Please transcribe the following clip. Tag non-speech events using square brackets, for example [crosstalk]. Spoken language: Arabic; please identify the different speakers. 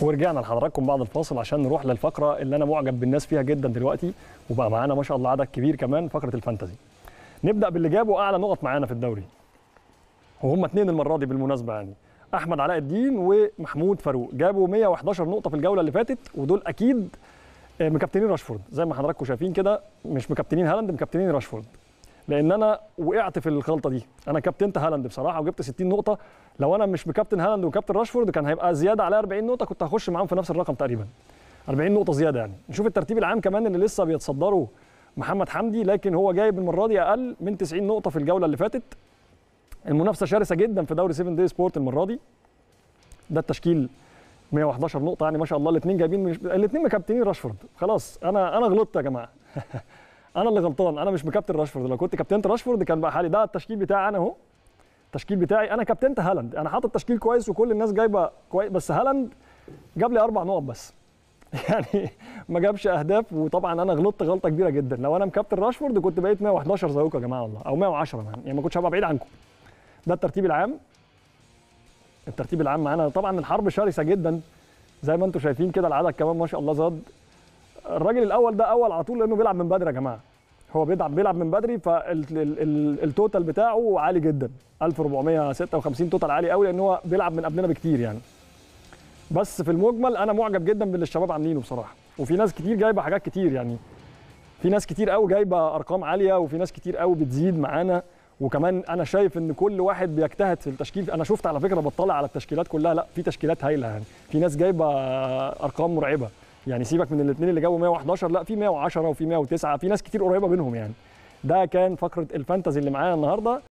Speaker 1: ورجعنا لحضراتكم بعد الفاصل عشان نروح للفقره اللي انا معجب بالناس فيها جدا دلوقتي وبقى معانا ما شاء الله عدد كبير كمان فقره الفانتازي نبدا باللي جابه اعلى نقط معانا في الدوري وهم اثنين المره دي بالمناسبه يعني احمد علاء الدين ومحمود فاروق جابوا 111 نقطه في الجوله اللي فاتت ودول اكيد آه، مكابتنين راشفورد زي ما حضراتكم شايفين كده مش مكابتنين هالاند مكابتنين راشفورد لان انا وقعت في الخلطه دي انا كابتنت هالاند بصراحه وجبت 60 نقطه لو انا مش بكابتن هالاند وكابتن راشفورد كان هيبقى زياده على 40 نقطه كنت هخش معاهم في نفس الرقم تقريبا 40 نقطه زياده يعني نشوف الترتيب العام كمان اللي لسه بيتصدره محمد حمدي لكن هو جايب المره دي اقل من 90 نقطه في الجوله اللي فاتت المنافسه شرسه جدا في دوري 7 دي سبورت المره دي ده التشكيل 111 نقطه يعني ما شاء الله الاثنين جايبين الاثنين مكابتنين راشفورد خلاص انا انا غلطت يا جماعه [laughs] انا اللي غلطان انا مش بكابتن راشفورد لو كنت كابتنت راشفورد كان بقى حالي ده التشكيل بتاعي انا اهو التشكيل بتاعي انا كابتنت هالاند انا حاطط تشكيل كويس وكل الناس جايبه كويس بس هالاند جاب لي اربع نقط بس [laughs] يعني ما جابش اهداف وطبعا انا غلطت غلطه كبيره جدا لو انا مكابتن راشفورد كنت بقيت 111 زيكم يا جماعه والله او 110 يعني, يعني ما كنتش هبقى بعيد عنكم ده الترتيب العام الترتيب العام معانا طبعا الحرب شرسه جدا زي ما انتم شايفين كده العدد كمان ما شاء الله زاد الراجل الاول ده اول على طول لانه بيلعب من بدري يا جماعه هو بيلعب بيلعب من بدري فالتوتال بتاعه عالي جدا 1456 توتال عالي قوي لان هو بيلعب من قبلنا بكتير يعني بس في المجمل انا معجب جدا باللي الشباب عاملينه بصراحه وفي ناس كتير جايبه حاجات كتير يعني في ناس كتير قوي جايبه ارقام عاليه وفي ناس كتير قوي بتزيد معانا وكمان انا شايف ان كل واحد بيجتهد في التشكيل انا شفت على فكره بطلع على التشكيلات كلها لا في تشكيلات هايله يعني في ناس جايبه ارقام مرعبه يعني سيبك من الاثنين اللي جابوا 111 لا في 110 وفي 109 في ناس كتير قريبه بينهم يعني ده كان فقره الفانتزي اللي معانا النهارده